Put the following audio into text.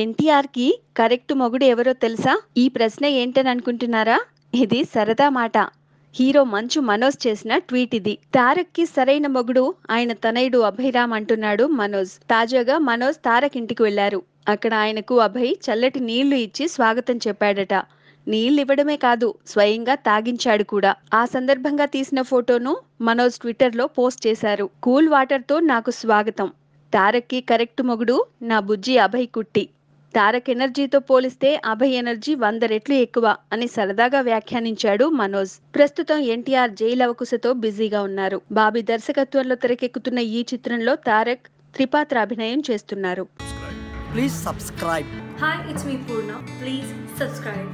ఎన్టీఆర్కి కరెక్ట్ మొగుడు ఎవరో తెలుసా ఈ ప్రశ్న ఏంటని అనుకుంటున్నారా ఇది సరదా మాట హీరో మంచు మనోజ్ చేసిన ట్వీట్ ఇది తారక్కి సరైన మొగుడు ఆయన తనయుడు అభయరామ్ అంటున్నాడు మనోజ్ తాజాగా మనోజ్ తారక్ ఇంటికి వెళ్లారు అక్కడ ఆయనకు అభయ్ చల్లటి నీళ్లు ఇచ్చి స్వాగతం చెప్పాడట నీళ్ళు ఇవ్వడమే కాదు స్వయంగా తాగించాడు కూడా ఆ సందర్భంగా తీసిన ఫోటోను మనోజ్ ట్విట్టర్లో పోస్ట్ చేశారు కూల్ వాటర్తో నాకు స్వాగతం తారక్కి కరెక్ట్ మొగుడు నా బుజ్జి అభయ్ కుట్టి తారక్ ఎనర్జీతో పోలిస్తే అభయ్ ఎనర్జీ వంద రెట్లు ఎక్కువ అని సరదాగా వ్యాఖ్యానించాడు మనోజ్ ప్రస్తుతం ఎన్టీఆర్ జైలవకుశతో అవకుశతో బిజీగా ఉన్నారు బాబీ దర్శకత్వంలో తెరకెక్కుతున్న ఈ చిత్రంలో తారక్ త్రిపాత్ర అభినయం చేస్తున్నారు please hi it's me Purna please subscribe